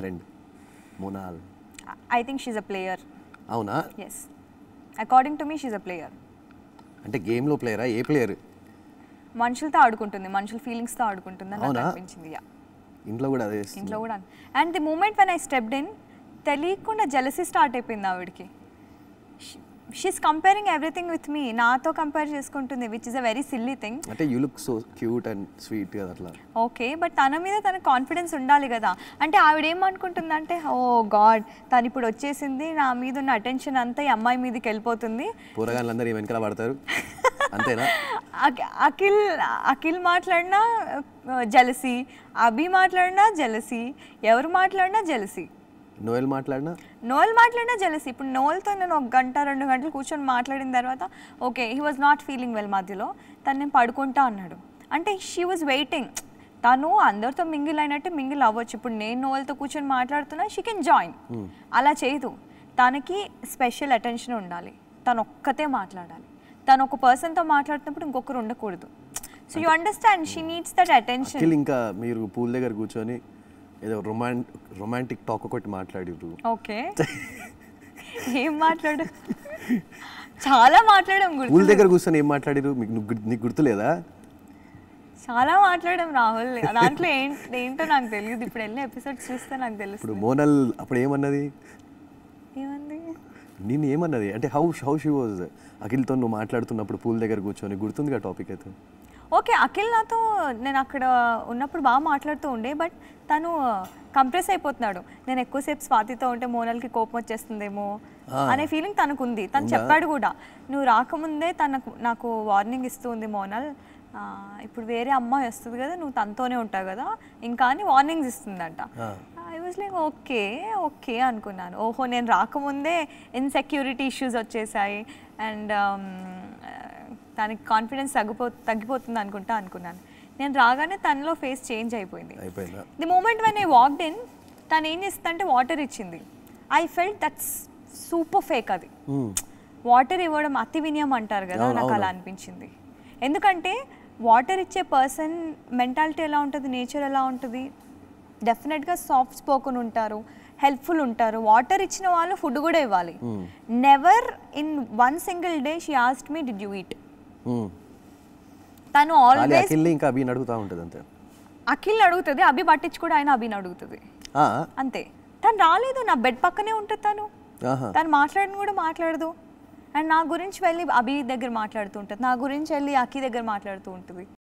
Friend Monal I think she's a player అవునా yes according to me she's a player అంటే గేమ్లో ప్లేయరా ఏ player మనుషులతో ఆడుకుంటుంది మనుషుల ఫీలింగ్స్తో ఆడుకుంటుంది అని అనిపించింది ఇంట్లో కూడా అదే ఇంట్లో కూడా and the moment when I stepped in తెలియకుండా జలసీ స్టార్ట్ అయిపోయింది ఆవిడకి she's comparing everything with me నాతో కంపేర్ చేసుకుంటుంది which is a very silly thing అంటే you look so cute and sweet కదా అట్లా ఓకే బట్ తన మీద తన కాన్ఫిడెన్స్ ఉండాలి కదా అంటే ఆవిడ ఏమనుకుంటుంది అంటే ఓ గాడ్ తను ఇప్పుడు వచ్చేసింది నా మీద ఉన్న అటెన్షన్ అంతా ఈ అమ్మాయి మీదకి వెళ్ళిపోతుంది పూరగాళ్ళందరూ వెనకాల పడతారు అంతేనా అఖిల్ అఖిల్ మాట్లాడినా జలసి అభి మాట్లాడినా జలసి ఎవరు మాట్లాడినా జలసి నోయల్ మాట్లాడినా నోయల్ మాట్లాడినా జెలసి ఇప్పుడు నోయల్తో నేను ఒక గంట రెండు గంటలు కూర్చొని మాట్లాడిన తర్వాత okay he was not feeling well మధ్యలో తను నేను పడుకుంటా అన్నాడు అంటే షీ వాజ్ వెయిటింగ్ తను అందరితో మింగిల్ అయినట్టు మింగిల్ అవ్వచ్చు ఇప్పుడు నేను నోయల్తో కూర్చొని మాట్లాడుతున్నా షీ కెన్ జాయిన్ అలా చేయదు తనకి స్పెషల్ అటెన్షన్ ఉండాలి తను ఒక్కతే మాట్లాడాలి తను ఒక పర్సన్తో మాట్లాడుతున్నప్పుడు ఇంకొకరు ఉండకూడదు so you understand she needs that attention ఇంకా మీరు పూల దగ్గర కూర్చొని ఏదో రొమాన్ రొమాంటిక్ టాక్ ఒకటి మాట్లాడారు ఓకే ఏం మాట్లాడు చాలా మాట్లాడాం ఊళ్ళ దగ్గర కూర్చొని ఏం మాట్లాడిరు మీకు నీకు గుర్తులేదా చాలా మాట్లాడాం రాహుల్ దాంట్లో ఏంటి ఏంటో నాకు తెలియదు ఇప్పుడు వెళ్ళి ఎపిసోడ్ చూస్తే నాకు తెలుసు ఇప్పుడు మోనల్ అప్పుడు ఏమన్నది ఏమంది నేను ఏమన్నది అంటే హౌ హౌ షీ వాజ్ అఖిల్తో నువ్వు మాట్లాడుతున్నప్పుడు పూల దగ్గర కూర్చొని గుర్తుందిగా టాపిక్ అయితే ఓకే అఖిల్ నాతో నేను అక్కడ ఉన్నప్పుడు బాగా మాట్లాడుతూ ఉండే బట్ తను కంప్రెస్ అయిపోతున్నాడు నేను ఎక్కువసేపు స్వాతితో ఉంటే మోనల్కి కోపం వచ్చేస్తుందేమో అనే ఫీలింగ్ తనకు ఉంది తను చెప్పాడు కూడా నువ్వు రాకముందే తనకు నాకు వార్నింగ్ ఇస్తూ ఉంది మోనల్ ఇప్పుడు వేరే అమ్మాయి వస్తుంది కదా నువ్వు తనతోనే ఉంటావు కదా ఇంకా అని వార్నింగ్స్ ఇస్తుందంట I was like okay okay అనుకున్నాను ఓహో నేను రాకముందే ఇన్సెక్యూరిటీ ఇష్యూస్ వచ్చేసాయి అండ్ తనకి కాన్ఫిడెన్స్ తగ్గిపో తగ్గిపోతుంది అనుకుంటా అనుకున్నాను నేను రాగానే తనలో ఫేస్ చేంజ్ అయిపోయింది the moment when I walked in తను ఏం అంటే వాటర్ ఇచ్చింది I felt that's super fake అది వాటర్ hmm. ఇవ్వడం అతి వినియం అంటారు కదా నాకు అలా అనిపించింది ఎందుకంటే వాటర్ ఇచ్చే పర్సన్ మెంటాలిటీ ఎలా ఉంటుంది నేచర్ ఎలా ఉంటుంది డెఫినెట్గా సాఫ్ట్ స్పోకన్ ఉంటారు హెల్ప్ఫుల్ ఉంటారు వాటర్ ఇచ్చిన వాళ్ళు ఫుడ్ కూడా ఇవ్వాలి never in one single day she asked me did you eat తను అఖిల్ ఇంకా అభిని అడుగుతా ఉంటుంది అంతే అఖిల్ అడుగుతుంది అభి పట్టించుకోడు ఆయన అభిని అడుగుతుంది అంతే తను రాలేదు నా బెడ్ పక్కనే ఉంటుంది తను తను మాట్లాడని కూడా మాట్లాడదు అండ్ నా గురించి వెళ్ళి అభి దగ్గర మాట్లాడుతూ ఉంటుంది నా గురించి వెళ్ళి అఖి దగ్గర మాట్లాడుతూ ఉంటుంది